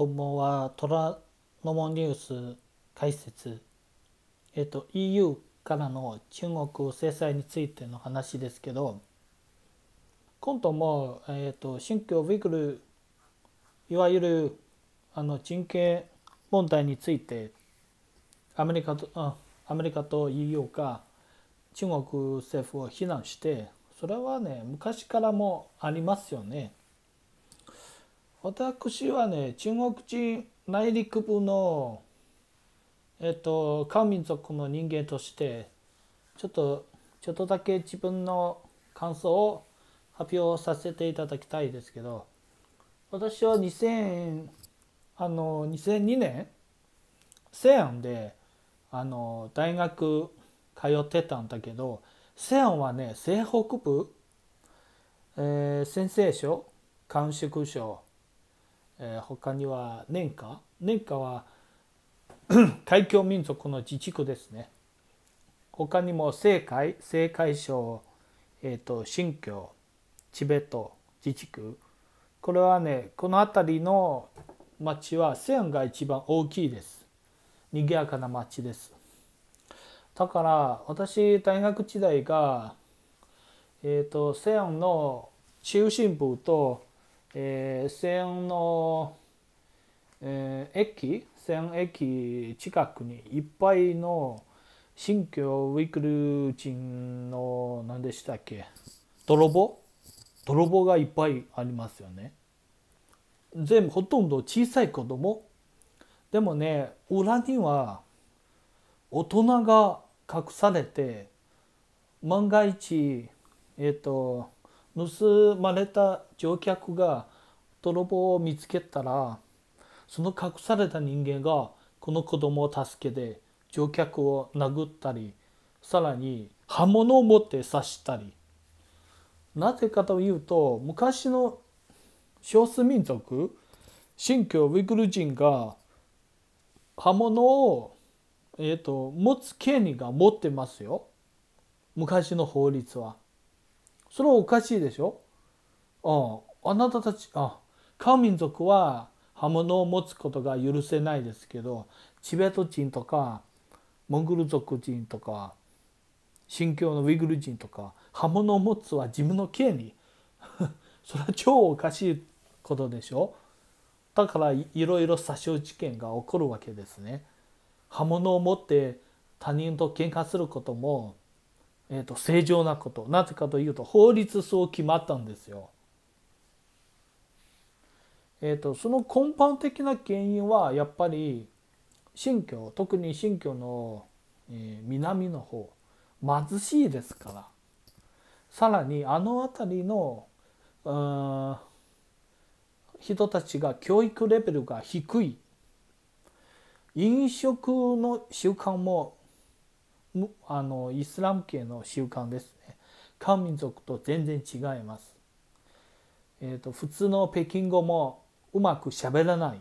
こんばんは。虎ノ門ニュース解説。えっと、EU からの中国制裁についての話ですけど、今度も、えっと、新疆ウイグル、いわゆるあの人権問題について、アメリカと、ん、アメリカと EU が中国政府を非難して、それはね、昔からもありますよね。私はね中国人内陸部のえっと漢民族の人間としてちょっとちょっとだけ自分の感想を発表させていただきたいですけど私は2000あの2002年西安であの大学通ってたんだけど西安はね西北部、えー、先生省甘粛省えー、他には年下年下は海峡 民族の自治区ですね他にも青海青海省、えーと、と新疆チベット自治区これはねこの辺りの町は西安が一番大きいです賑やかな町ですだから私大学時代がえっ、ー、と西安の中心部とえー、線の、えー、駅線駅近くにいっぱいの新疆ウイグル人の何でしたっけ泥棒泥棒がいっぱいありますよね。全部ほとんど小さい子供でもね裏には大人が隠されて万が一えっ、ー、と盗まれた乗客が泥棒を見つけたらその隠された人間がこの子供を助けて乗客を殴ったりさらに刃物を持って刺したりなぜかというと昔の少数民族新疆ウイグル人が刃物を、えーと、と持つ権利が持ってますよ昔の法律は。それはおかしいでしょああなたたちあカオ民族は刃物を持つことが許せないですけどチベット人とかモンゴル族人とか新疆のウイグル人とか刃物を持つは自分の権利 それは超おかしいことでしょだからいろいろ殺傷事件が起こるわけですね刃物を持って他人と喧嘩することもえーと、正常なことなぜかというと法律そう決まったんですよ。えーと、その根本的な原因はやっぱり新疆特に新疆の、えー、南の方貧しいですからさらにあの辺りのうん人たちが教育レベルが低い飲食の習慣もあのイスラム系の習慣ですね漢民族と全然違います、えーと、普通の北京語もうまく喋らない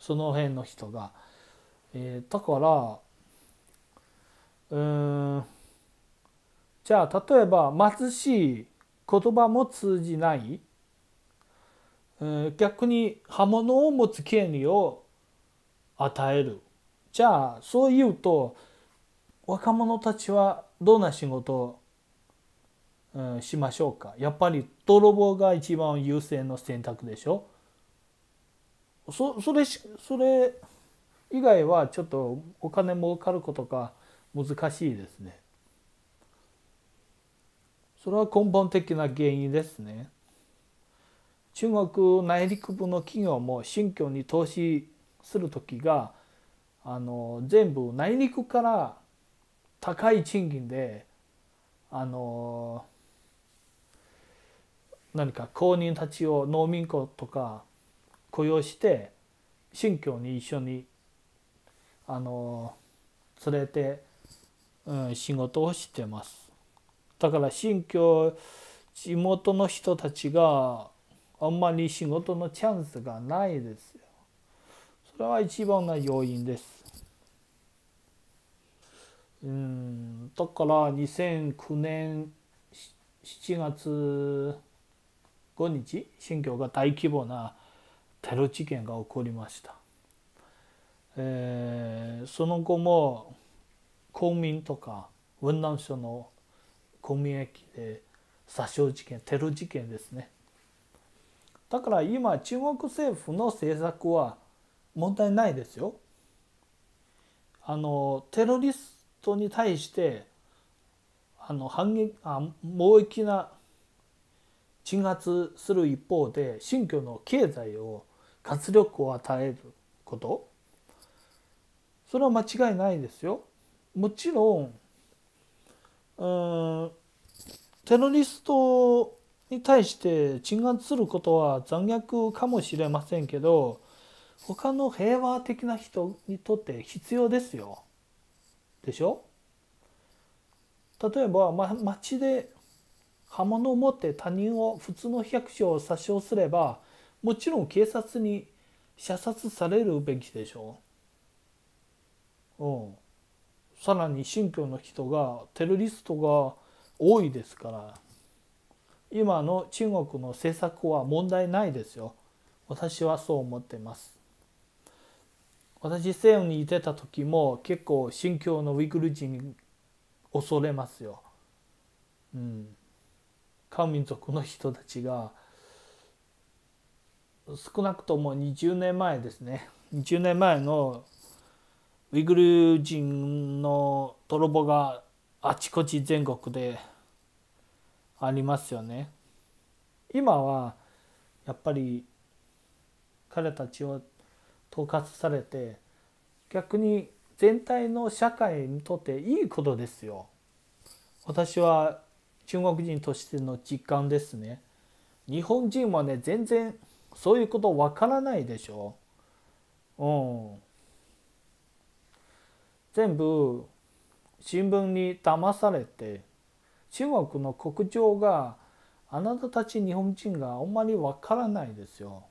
その辺の人が、えー、だからうんじゃあ例えば貧しい言葉も通じない逆に刃物を持つ権利を与えるじゃあそう言うと若者たちはどんな仕事を、うん、しましょうかやっぱり泥棒が一番優先の選択でしょそそれそれ以外はちょっとお金儲かることが難しいですね。それは根本的な原因ですね。中国内陸部の企業も新疆に投資する時があの全部内陸から高い賃金であの何か公認たちを農民工とか雇用して新疆に一緒にあの連れて、うん、仕事をしてます。だから新疆地元の人たちがあんまり仕事のチャンスがないですよ。それは一番の要因です。うんだから2009年7月5日新疆が大規模なテロ事件が起こりました、えー、その後も公民とか雲南省の公民駅で殺傷事件テロ事件ですねだから今中国政府の政策は問題ないですよあのテロリス人に対してあの反撃あ貿易な鎮圧する一方で新教の経済を活力を与えることそれは間違いないですよ。もちろんうんテロリストに対して鎮圧することは残虐かもしれませんけど他の平和的な人にとって必要ですよ。でしょ例えば、ま、町で刃物を持って他人を普通の百姓を殺傷すればもちろん警察に射殺されるべきでしょう。うん、さらに信教の人がテロリストが多いですから今の中国の政策は問題ないですよ。私はそう思ってます。私西洋にいてた時も結構新疆のウイグル人恐れますよ。うん、漢民族の人たちが少なくとも20年前ですね20年前のウイグル人の泥棒があちこち全国でありますよね。今はやっぱり彼たちは統括されて逆に全体の社会にとっていいことですよ。私は中国人としての実感ですね。日本人はね全然そういうことわからないでしょ。うん。全部新聞に騙されて中国の国情があなたたち日本人があんまりわからないですよ。